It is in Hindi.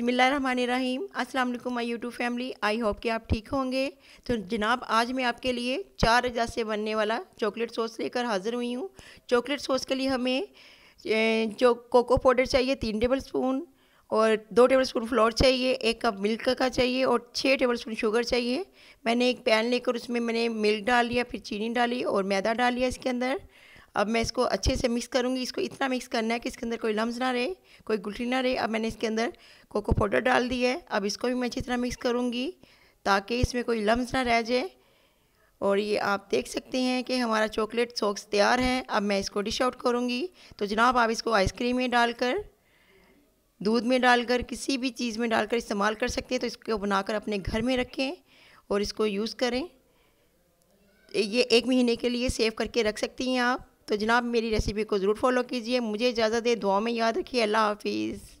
बिसमीम अस्सलाम वालेकुम my YouTube family I hope कि आप ठीक होंगे तो जनाब आज मैं आपके लिए चार अजा से बनने वाला चॉकलेट सॉस लेकर हाज़िर हुई हूँ चॉकलेट सॉस के लिए हमें जो कोको पाउडर चाहिए तीन टेबल स्पून और दो टेबल स्पून फ्लोर चाहिए एक कप मिल्क का चाहिए और छः टेबल स्पून शुगर चाहिए मैंने एक पैन लेकर उसमें मैंने मिल्क डाल लिया फिर चीनी डाली और मैदा डाल लिया इसके अंदर अब मैं इसको अच्छे से मिक्स करूँगी इसको इतना मिक्स करना है कि इसके अंदर कोई लम्स ना रहे कोई गुठली ना रहे अब मैंने इसके अंदर कोको पाउडर डाल दिया है अब इसको भी मैं अच्छी तरह मिक्स करूँगी ताकि इसमें कोई लम्स ना रह जाए और ये आप देख सकते हैं कि हमारा चॉकलेट सॉक्स तैयार है अब मैं इसको डिश आउट करूँगी तो जनाब आप इसको आइसक्रीम में डालकर दूध में डालकर किसी भी चीज़ में डालकर इस्तेमाल कर सकते हैं तो इसको बनाकर अपने घर में रखें और इसको यूज़ करें ये एक महीने के लिए सेव करके रख सकती हैं आप तो जनाब मेरी रेसिपी को ज़रूर फॉलो कीजिए मुझे इजाज़त दे दुआ में याद रखिए अल्लाह हाफिज़